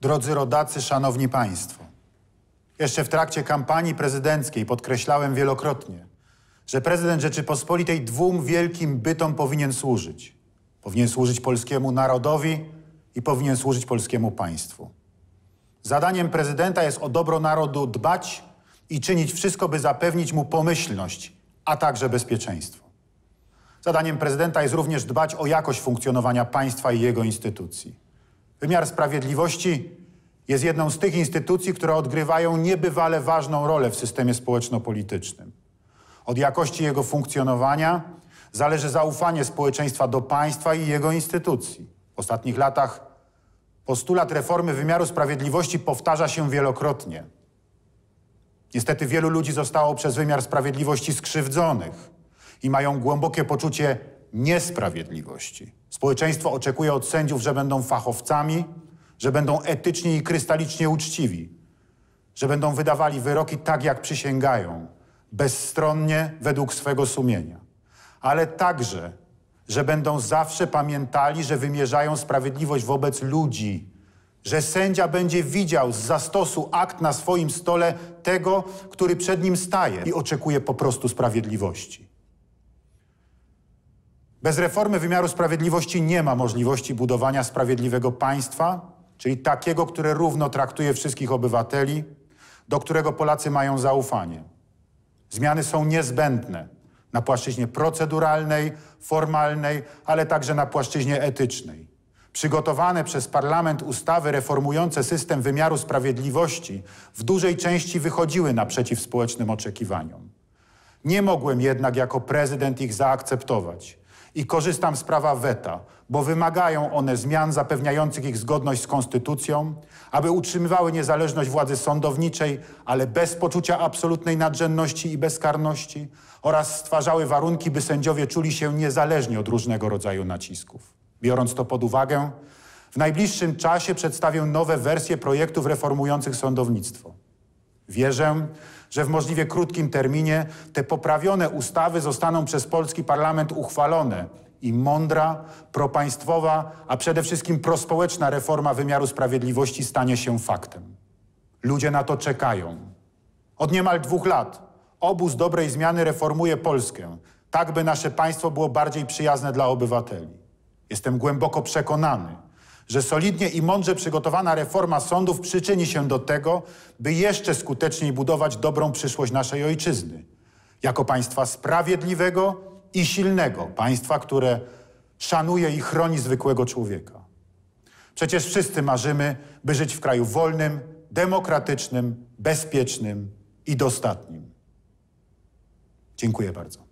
Drodzy rodacy, szanowni państwo, jeszcze w trakcie kampanii prezydenckiej podkreślałem wielokrotnie, że prezydent Rzeczypospolitej dwóm wielkim bytom powinien służyć. Powinien służyć polskiemu narodowi i powinien służyć polskiemu państwu. Zadaniem prezydenta jest o dobro narodu dbać i czynić wszystko, by zapewnić mu pomyślność, a także bezpieczeństwo. Zadaniem prezydenta jest również dbać o jakość funkcjonowania państwa i jego instytucji. Wymiar Sprawiedliwości jest jedną z tych instytucji, które odgrywają niebywale ważną rolę w systemie społeczno-politycznym. Od jakości jego funkcjonowania zależy zaufanie społeczeństwa do państwa i jego instytucji. W ostatnich latach postulat reformy wymiaru sprawiedliwości powtarza się wielokrotnie. Niestety wielu ludzi zostało przez wymiar sprawiedliwości skrzywdzonych i mają głębokie poczucie niesprawiedliwości. Społeczeństwo oczekuje od sędziów, że będą fachowcami, że będą etycznie i krystalicznie uczciwi, że będą wydawali wyroki tak, jak przysięgają, bezstronnie według swego sumienia, ale także, że będą zawsze pamiętali, że wymierzają sprawiedliwość wobec ludzi, że sędzia będzie widział z zastosu akt na swoim stole tego, który przed nim staje i oczekuje po prostu sprawiedliwości. Bez reformy wymiaru sprawiedliwości nie ma możliwości budowania sprawiedliwego państwa, czyli takiego, które równo traktuje wszystkich obywateli, do którego Polacy mają zaufanie. Zmiany są niezbędne na płaszczyźnie proceduralnej, formalnej, ale także na płaszczyźnie etycznej. Przygotowane przez parlament ustawy reformujące system wymiaru sprawiedliwości w dużej części wychodziły naprzeciw społecznym oczekiwaniom. Nie mogłem jednak jako prezydent ich zaakceptować i korzystam z prawa weta, bo wymagają one zmian zapewniających ich zgodność z konstytucją, aby utrzymywały niezależność władzy sądowniczej, ale bez poczucia absolutnej nadrzędności i bezkarności oraz stwarzały warunki, by sędziowie czuli się niezależni od różnego rodzaju nacisków. Biorąc to pod uwagę, w najbliższym czasie przedstawię nowe wersje projektów reformujących sądownictwo. Wierzę, że w możliwie krótkim terminie te poprawione ustawy zostaną przez polski parlament uchwalone i mądra, propaństwowa, a przede wszystkim prospołeczna reforma wymiaru sprawiedliwości stanie się faktem. Ludzie na to czekają. Od niemal dwóch lat obóz dobrej zmiany reformuje Polskę, tak by nasze państwo było bardziej przyjazne dla obywateli. Jestem głęboko przekonany, że solidnie i mądrze przygotowana reforma sądów przyczyni się do tego, by jeszcze skuteczniej budować dobrą przyszłość naszej ojczyzny. Jako państwa sprawiedliwego i silnego, państwa, które szanuje i chroni zwykłego człowieka. Przecież wszyscy marzymy, by żyć w kraju wolnym, demokratycznym, bezpiecznym i dostatnim. Dziękuję bardzo.